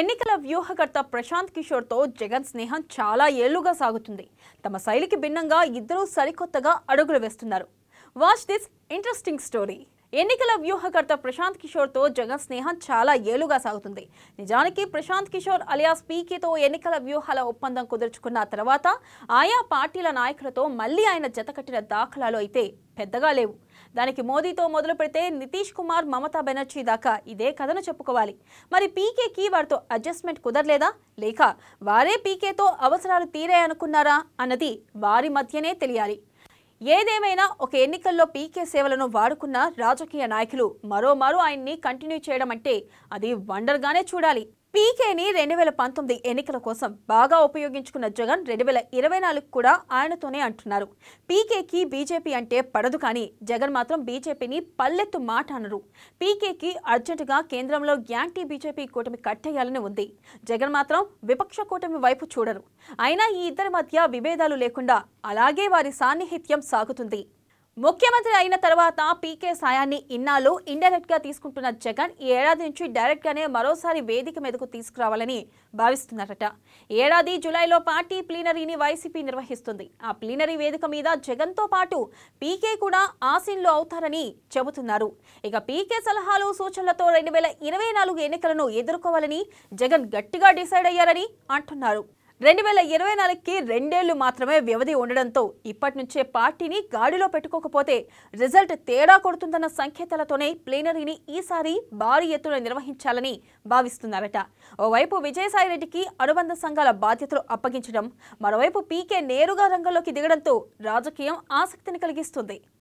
ఎన్నికల వ్యూహకర్త ప్రశాంత్ కిషోర్తో జగన్ స్నేహం చాలా ఏళ్లుగా సాగుతుంది తమ శైలికి భిన్నంగా ఇద్దరూ సరికొత్తగా అడుగులు వేస్తున్నారు వాచ్ దిస్ ఇంట్రెస్టింగ్ స్టోరీ ఎన్నికల వ్యూహకర్త ప్రశాంత్ కిషోర్తో జగన్ స్నేహం చాలా ఏలుగా సాగుతుంది నిజానికి ప్రశాంత్ కిషోర్ అలియాస్ పీకేతో ఎన్నికల వ్యూహాల ఒప్పందం కుదుర్చుకున్న తర్వాత ఆయా పార్టీల నాయకులతో మళ్లీ ఆయన జతకట్టిన దాఖలాలు అయితే పెద్దగా లేవు దానికి మోదీతో మొదలు పెడితే నితీష్ కుమార్ మమతా బెనర్జీ దాకా ఇదే కథను చెప్పుకోవాలి మరి పీకేకి వారితో అడ్జస్ట్మెంట్ కుదరలేదా లేక వారే పీకేతో అవసరాలు తీరాయనుకున్నారా అన్నది వారి మధ్యనే తెలియాలి ఏదేమైనా ఒక ఎన్నికల్లో పీకే సేవలను వాడుకున్న రాజకీయ నాయకులు మరోమారు ఆయన్ని కంటిన్యూ చేయడం అంటే అది వండర్గానే చూడాలి పీకేని రెండు వేల పంతొమ్మిది ఎన్నికల కోసం బాగా ఉపయోగించుకున్న జగన్ రెండు వేల ఇరవై నాలుగు కూడా ఆయనతోనే అంటున్నారు పీకేకి బీజేపీ అంటే పడదు కానీ జగన్ మాత్రం బీజేపీని పల్లెత్తు మాట అనరు పీకేకి అర్జెంటుగా కేంద్రంలో యాంటీ బీజేపీ కూటమి కట్టేయాలని ఉంది జగన్ మాత్రం విపక్ష కూటమి వైపు చూడరు అయినా ఈ ఇద్దరి మధ్య విభేదాలు లేకుండా అలాగే వారి సాన్నిహిత్యం సాగుతుంది ముఖ్యమంత్రి అయిన తర్వాత పీకే సాయాన్ని ఇన్నాళ్ళు ఇండైరెక్ట్ గా తీసుకుంటున్న జగన్ ఈ ఏడాది నుంచి డైరెక్ట్ గానే మరోసారి వేదిక మీదకు తీసుకురావాలని భావిస్తున్నారట ఏడాది జులైలో పార్టీ ప్లీనరీని వైసీపీ నిర్వహిస్తుంది ఆ ప్లీనరీ వేదిక మీద జగన్ తో పాటు పీకే కూడా ఆసీన్లు అవుతారని చెబుతున్నారు ఇక పీకే సలహాలు సూచనలతో రెండు వేల ఇరవై నాలుగు ఎన్నికలను ఎదుర్కోవాలని జగన్ గట్టిగా డిసైడ్ అయ్యారని అంటున్నారు రెండు వేల ఇరవై నాలుగుకి రెండేళ్లు మాత్రమే వ్యవధి ఉండడంతో ఇప్పటి నుంచే పార్టీని గాడిలో పెట్టుకోకపోతే రిజల్ట్ తేడా కొడుతుందన్న సంకేతాలతోనే ప్లీనరీని ఈసారి భారీ ఎత్తున నిర్వహించాలని భావిస్తున్నారట ఓవైపు విజయసాయిరెడ్డికి అనుబంధ సంఘాల బాధ్యతలు అప్పగించడం మరోవైపు పీకే నేరుగా రంగంలోకి దిగడంతో రాజకీయం ఆసక్తిని కలిగిస్తుంది